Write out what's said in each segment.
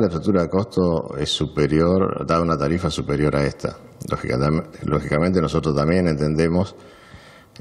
La factura de costo es superior, da una tarifa superior a esta. Lógicamente, nosotros también entendemos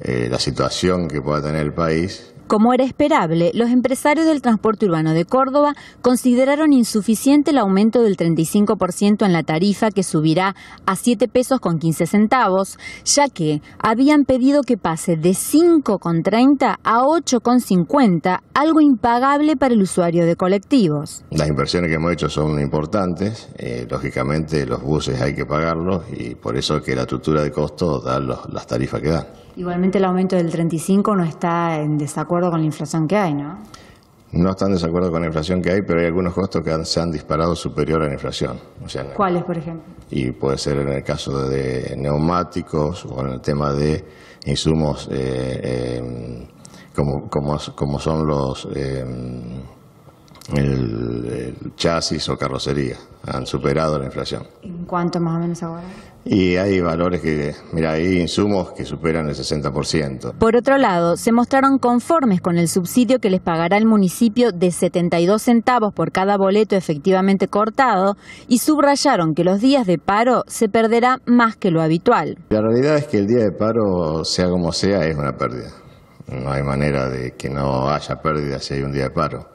eh, la situación que pueda tener el país como era esperable, los empresarios del transporte urbano de Córdoba consideraron insuficiente el aumento del 35% en la tarifa que subirá a 7 pesos con 15 centavos, ya que habían pedido que pase de 5,30 a 8,50, algo impagable para el usuario de colectivos. Las inversiones que hemos hecho son importantes, eh, lógicamente los buses hay que pagarlos y por eso que la estructura de costos da las tarifas que dan. Igualmente el aumento del 35 no está en desacuerdo con la inflación que hay, ¿no? No están en desacuerdo con la inflación que hay, pero hay algunos costos que se han disparado superior a la inflación. ¿Cuáles, por ejemplo? Y puede ser en el caso de neumáticos o en el tema de insumos eh, eh, como, son los eh, el, chasis o carrocería. Han superado la inflación. ¿En cuánto más o menos ahora? Y hay valores que, mira, hay insumos que superan el 60%. Por otro lado, se mostraron conformes con el subsidio que les pagará el municipio de 72 centavos por cada boleto efectivamente cortado y subrayaron que los días de paro se perderá más que lo habitual. La realidad es que el día de paro, sea como sea, es una pérdida. No hay manera de que no haya pérdida si hay un día de paro.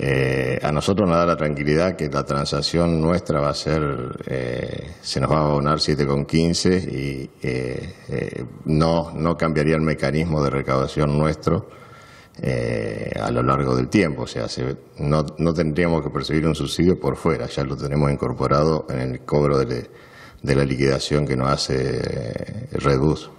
Eh, a nosotros nos da la tranquilidad que la transacción nuestra va a ser, eh, se nos va a abonar 7,15 y eh, no, no cambiaría el mecanismo de recaudación nuestro a lo largo del tiempo. O sea, no, no tendríamos que percibir un subsidio por fuera, ya lo tenemos incorporado en el cobro de, de la liquidación que nos hace Reduz.